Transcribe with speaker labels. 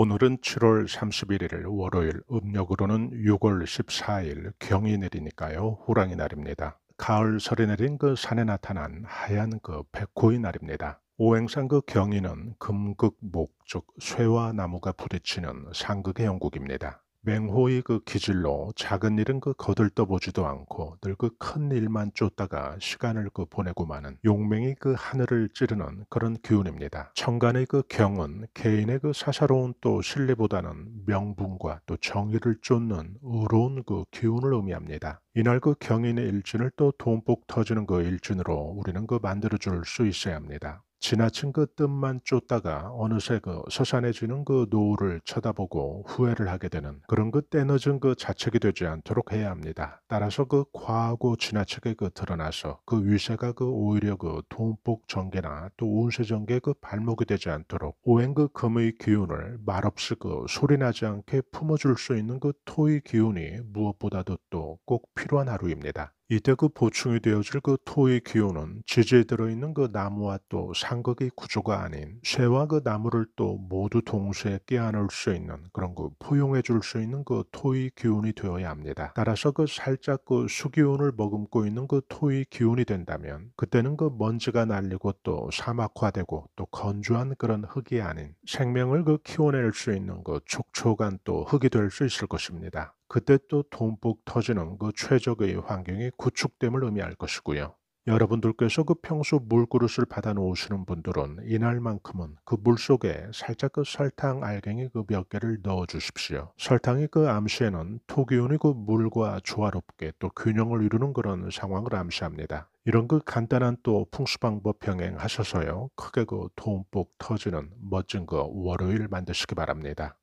Speaker 1: 오늘은 7월 31일 월요일, 음력으로는 6월 14일 경이 내리니까요. 호랑이 날입니다. 가을 설에 내린 그 산에 나타난 하얀 그 백호의 날입니다. 오행상 그경이는 금극 목축 쇠와 나무가 부딪히는 상극의 영국입니다. 맹호의 그 기질로 작은 일은 그 거들떠보지도 않고 늘 그 큰 일만 쫓다가 시간을 그 보내고 마는 용맹이 그 하늘을 찌르는 그런 기운입니다. 천간의 그 경은 개인의 그 사사로운 또 신뢰보다는 명분과 또 정의를 쫓는 의로운 그 기운을 의미합니다. 이날 그 경인의 일진을 또 돈복 터지는 그 일진으로 우리는 그 만들어줄 수 있어야 합니다. 지나친 것 그 뜻만 쫓다가 어느새 그 서산해지는 그 노후를 쳐다보고 후회를 하게 되는 그런 그 때늦은 그 자책이 되지 않도록 해야 합니다. 따라서 그 과하고 지나치게 그 드러나서 그 위세가 그 오히려 그 돈복 전개나 또 운세 전개 그 발목이 되지 않도록 오행 그 금의 기운을 말없이 그 소리나지 않게 품어줄 수 있는 그 토의 기운이 무엇보다도 또 꼭 필요한 하루입니다. 이때 그 보충이 되어질 그 토의 기운은 지지에 들어있는 그 나무와 또 상극의 구조가 아닌 쇠와 그 나무를 또 모두 동시에 깨안을수 있는 그런 그 포용해 줄 수 있는 그 토의 기운이 되어야 합니다. 따라서 그 살짝 그 수기운을 머금고 있는 그 토의 기운이 된다면 그때는 그 먼지가 날리고 또 사막화되고 또 건조한 그런 흙이 아닌 생명을 그 키워낼 수 있는 그 촉촉한 또 흙이 될 수 있을 것입니다. 그때 또 돈뿍 터지는 그 최적의 환경이 구축됨을 의미할 것이고요. 여러분들께서 그 평소 물그릇을 받아 놓으시는 분들은 이날만큼은 그 물 속에 살짝 그 설탕 알갱이 그 몇 개를 넣어 주십시오. 설탕이 그 암시에는 토기운이그 물과 조화롭게 또 균형을 이루는 그런 상황을 암시합니다. 이런 그 간단한 또 풍수 방법 병행하셔서요. 크게 그 도움복 터지는 멋진 그 월요일 만드시기 바랍니다.